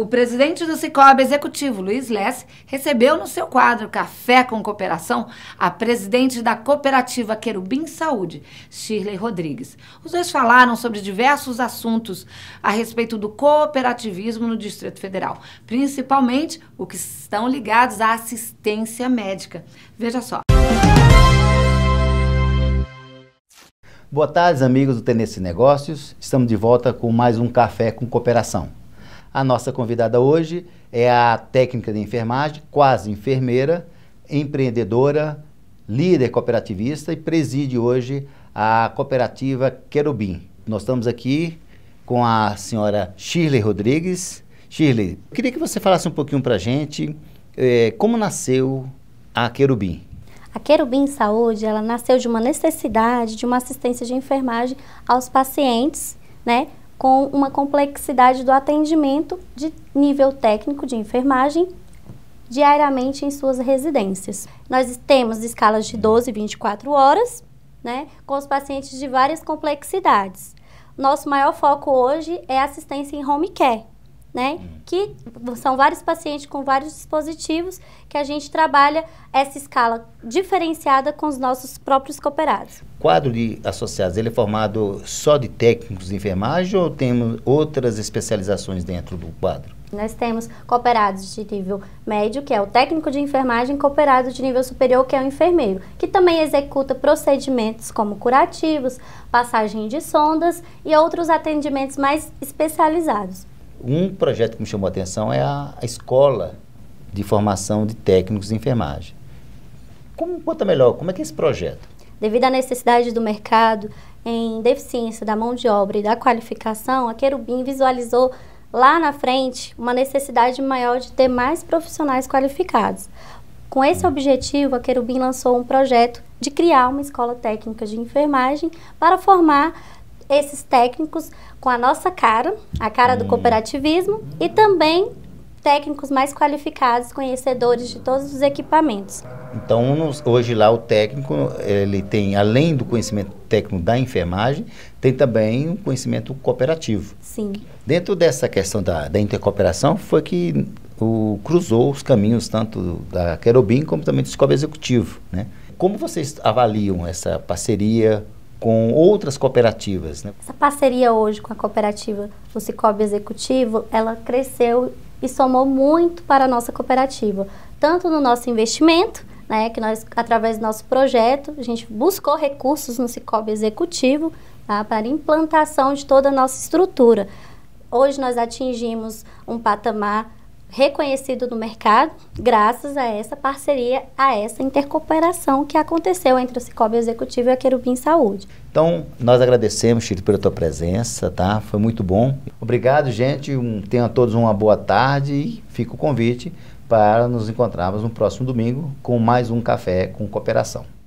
O presidente do Sicob Executivo, Luiz Less, recebeu no seu quadro Café com Cooperação a presidente da cooperativa Querubim Saúde, Shirley Rodrigues. Os dois falaram sobre diversos assuntos a respeito do cooperativismo no Distrito Federal, principalmente o que estão ligados à assistência médica. Veja só. Boa tarde, amigos do Tenesse Negócios. Estamos de volta com mais um Café com Cooperação. A nossa convidada hoje é a técnica de enfermagem, quase enfermeira, empreendedora, líder cooperativista e preside hoje a cooperativa Querubim. Nós estamos aqui com a senhora Shirley Rodrigues. Shirley, queria que você falasse um pouquinho para a gente eh, como nasceu a Querubim. A Querubim Saúde, ela nasceu de uma necessidade de uma assistência de enfermagem aos pacientes, né, com uma complexidade do atendimento de nível técnico de enfermagem diariamente em suas residências. Nós temos escalas de 12 e 24 horas, né, com os pacientes de várias complexidades. Nosso maior foco hoje é assistência em home care, né? Que são vários pacientes com vários dispositivos que a gente trabalha essa escala diferenciada com os nossos próprios cooperados. Quadro de associados, ele é formado só de técnicos de enfermagem ou temos outras especializações dentro do quadro? Nós temos cooperados de nível médio, que é o técnico de enfermagem, cooperados de nível superior, que é o enfermeiro, que também executa procedimentos como curativos, passagem de sondas e outros atendimentos mais especializados. Um projeto que me chamou a atenção é a, a escola de formação de técnicos de enfermagem. Como, conta melhor, como é que é esse projeto? Devido à necessidade do mercado em deficiência da mão de obra e da qualificação, a Querubim visualizou lá na frente uma necessidade maior de ter mais profissionais qualificados. Com esse objetivo, a Querubim lançou um projeto de criar uma escola técnica de enfermagem para formar esses técnicos com a nossa cara, a cara do hum. cooperativismo e também técnicos mais qualificados, conhecedores de todos os equipamentos. Então, nos, hoje lá o técnico, ele tem, além do conhecimento técnico da enfermagem, tem também um conhecimento cooperativo. Sim. Dentro dessa questão da, da intercooperação, foi que o, cruzou os caminhos tanto da Querobim como também do Escola Executivo, né? Como vocês avaliam essa parceria, com outras cooperativas. Né? Essa parceria hoje com a cooperativa do Cicobi Executivo, ela cresceu e somou muito para a nossa cooperativa, tanto no nosso investimento, né, que nós, através do nosso projeto, a gente buscou recursos no Cicobi Executivo tá, para implantação de toda a nossa estrutura. Hoje nós atingimos um patamar reconhecido no mercado graças a essa parceria, a essa intercooperação que aconteceu entre o Cicobi Executivo e a Querubim Saúde. Então, nós agradecemos, Chico, pela tua presença, tá? Foi muito bom. Obrigado, gente. Um, tenham todos uma boa tarde e fica o convite para nos encontrarmos no próximo domingo com mais um Café com Cooperação.